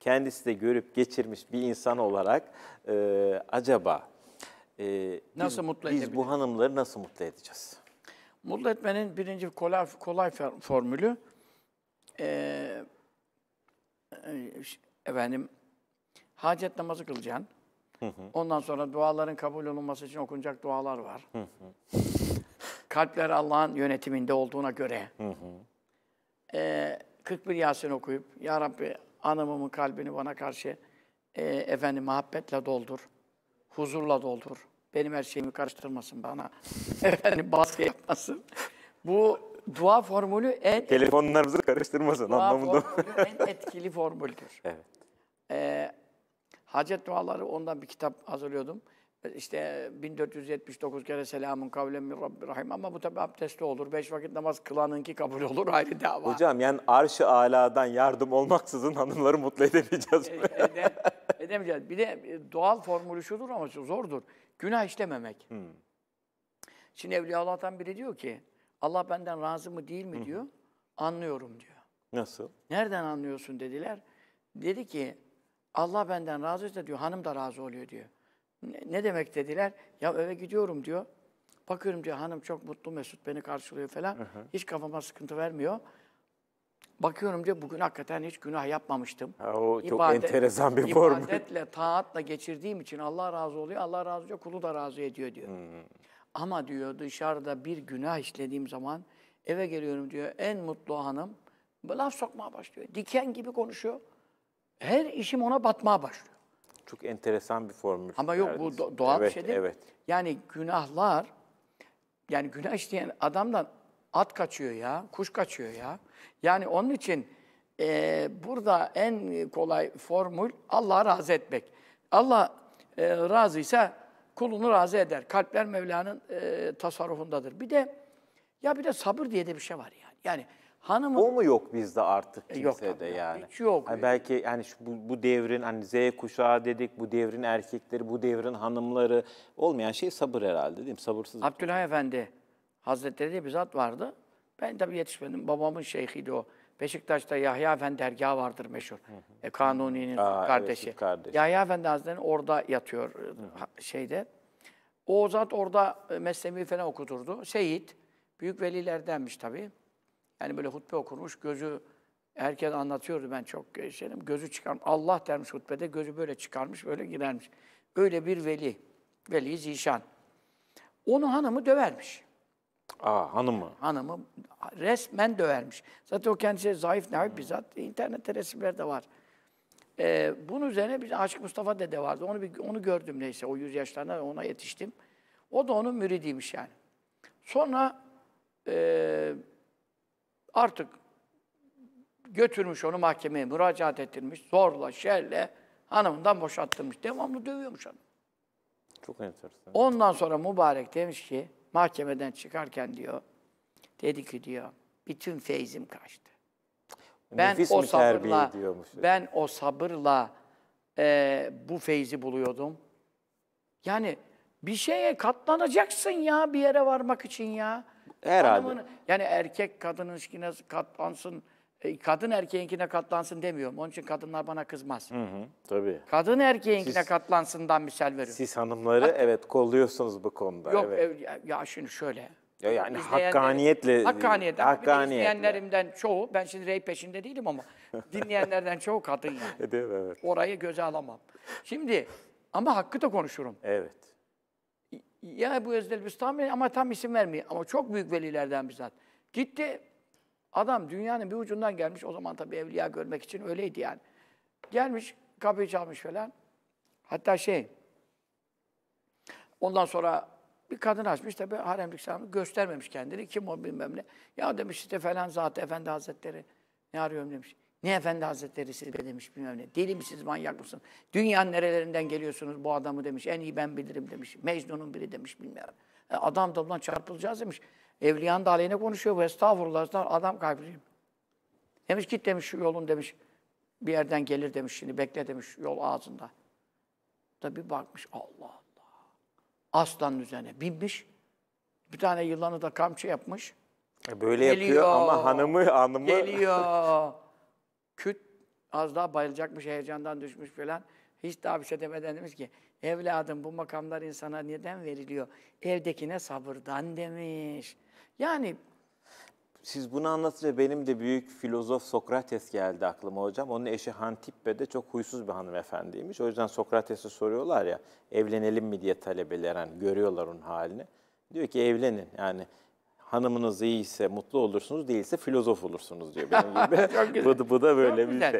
kendisi de görüp geçirmiş bir insan olarak e, acaba e, nasıl biz, mutlu biz bu hanımları nasıl mutlu edeceğiz? Mutlu etmenin birinci kolay, kolay formülü e, e, efendim hacet namazı kılacaksın. Hı hı. Ondan sonra duaların kabul olunması için okunacak dualar var. Hı hı. Kalpler Allah'ın yönetiminde olduğuna göre. Hı hı. E, 41 Yasin okuyup, Ya Rabbi Anamımın kalbini bana karşı e, efendim muhabbetle doldur. Huzurla doldur. Benim her şeyimi karıştırmasın bana. efendim baskı şey yapmasın. Bu dua formülü en... Telefonlarımızı karıştırmasın dua anlamında. en etkili formüldür. Evet. Ee, Hacet duaları ondan bir kitap hazırlıyordum işte 1479 kere selamun kavlem min Rabbi rahim ama bu tabi abdestli olur. Beş vakit namaz kılanın ki kabul olur ayrı dava. Hocam yani arş-ı aladan yardım olmaksızın hanımları mutlu edemeyeceğiz. E, ede, edemeyeceğiz. Bir de e, doğal formülü şudur ama zordur. Günah işlememek. Hmm. Şimdi Evliya Allah'tan biri diyor ki Allah benden razı mı değil mi diyor. Hmm. Anlıyorum diyor. Nasıl? Nereden anlıyorsun dediler. Dedi ki Allah benden razıysa diyor hanım da razı oluyor diyor. Ne, demek dediler? Ya eve gidiyorum diyor. Bakıyorum diyor hanım çok mutlu mesut beni karşılıyor falan. Hı hı. Hiç kafama sıkıntı vermiyor. Bakıyorum diyor bugün hakikaten hiç günah yapmamıştım. Ha, o çok İbadet, enteresan bir form. İbadetle, taatla geçirdiğim için Allah razı oluyor. Allah razı oluyor, kulu da razı ediyor diyor. Hmm. Ama diyor dışarıda bir günah işlediğim zaman eve geliyorum diyor en mutlu hanım laf sokmaya başlıyor. Diken gibi konuşuyor. Her işim ona batmaya başlıyor. Çok enteresan bir formül. Ama yok neredeyse. bu doğal evet, bir şey değil. Evet. Yani günahlar, yani günah işleyen adamdan at kaçıyor ya, kuş kaçıyor ya. Yani onun için e, burada en kolay formül Allah'ı razı etmek. Allah e, razıysa kulunu razı eder. Kalpler Mevla'nın e, tasarrufundadır. Bir de ya bir de sabır diye de bir şey var yani. Yani Hanımın, o mu yok bizde artık e, kimsede yok, yani? Hiç yok. Yani belki yani şu, bu, bu devrin hani Z kuşağı dedik, bu devrin erkekleri, bu devrin hanımları olmayan şey sabır herhalde değil mi? Sabırsız. Abdülhay Efendi Hazretleri diye bir zat vardı. Ben tabii yetişmedim. Babamın şeyhiydi o. Beşiktaş'ta Yahya Efendi dergahı vardır meşhur. Hı hı. E, Kanuni'nin Aa, kardeşi. Evet, kardeşi. Yahya Efendi Hazretleri orada yatıyor hı şeyde. O zat orada e, Mesnevi falan okuturdu. Seyit, büyük velilerdenmiş tabii. Yani böyle hutbe okurmuş, gözü herkes anlatıyordu ben çok şeyim, gözü çıkarmış. Allah dermiş hutbede, gözü böyle çıkarmış, böyle girermiş. Öyle bir veli, veli zişan. Onu hanımı dövermiş. Aa, hanımı? Hanımı resmen dövermiş. Zaten o kendisi zayıf ne hmm. bizzat. İnternette resimler de var. Ee, bunun üzerine bir Aşık Mustafa dede vardı. Onu bir, onu gördüm neyse. O yüz yaşlarında ona yetiştim. O da onun müridiymiş yani. Sonra e, Artık götürmüş onu mahkemeye müracaat ettirmiş. Zorla, şerle hanımından boşattırmış. Devamlı dövüyormuş hanım. Çok enteresan. Ondan sonra mübarek demiş ki mahkemeden çıkarken diyor dedi ki diyor bütün feyzim kaçtı. Ben Nefis o sabırla ben o sabırla e, bu feyzi buluyordum. Yani bir şeye katlanacaksın ya bir yere varmak için ya. Herhalde. Hanımını, yani erkek kadının işkine katlansın, e, kadın erkeğinkine katlansın demiyorum. Onun için kadınlar bana kızmaz. Hı hı, tabii. Kadın erkeğinkine siz, katlansından misal veriyorum. Siz hanımları Bak, evet kolluyorsunuz bu konuda. Yok evet. E, ya, ya şimdi şöyle. Ya yani hakkaniyetle. Hakkaniyetle. hakkaniyetle. Dinleyenlerimden çoğu, ben şimdi rey peşinde değilim ama dinleyenlerden çoğu kadın yani. Değil mi? Evet. Orayı göze alamam. Şimdi ama hakkı da konuşurum. Evet. Ya bu Ezdel Bistami ama tam isim vermiyor. Ama çok büyük velilerden bir zat. Gitti. Adam dünyanın bir ucundan gelmiş. O zaman tabii evliya görmek için öyleydi yani. Gelmiş kapıyı çalmış falan. Hatta şey ondan sonra bir kadın açmış tabii haremlik sahibi göstermemiş kendini. Kim o bilmem ne. Ya demiş işte falan zat efendi hazretleri ne arıyorum demiş. Ne efendi hazretleri siz demiş bilmem ne. Deli misiniz manyak mısınız? Dünyanın nerelerinden geliyorsunuz bu adamı demiş. En iyi ben bilirim demiş. Mecnun'un biri demiş bilmiyorum. E, adam da ulan çarpılacağız demiş. Evliyan da aleyhine konuşuyor. Bu estağfurullah, Adam kaybedeyim. Demiş git demiş şu yolun demiş. Bir yerden gelir demiş şimdi bekle demiş yol ağzında. Tabi bakmış Allah Allah. Aslanın üzerine binmiş. Bir tane yılanı da kamçı yapmış. E, böyle geliyor, yapıyor ama hanımı anımı Geliyor. Küt az daha bayılacakmış, heyecandan düşmüş falan. Hiç daha bir şey demeden demiş ki, evladım bu makamlar insana neden veriliyor? Evdekine sabırdan demiş. Yani siz bunu anlatınca benim de büyük filozof Sokrates geldi aklıma hocam. Onun eşi Hantippe de çok huysuz bir hanımefendiymiş. O yüzden Sokrates'e soruyorlar ya evlenelim mi diye talebeler hani görüyorlar onun halini. Diyor ki evlenin yani hanımınız iyiyse mutlu olursunuz, değilse filozof olursunuz diyor benim gibi. bu, bu da böyle bir şey.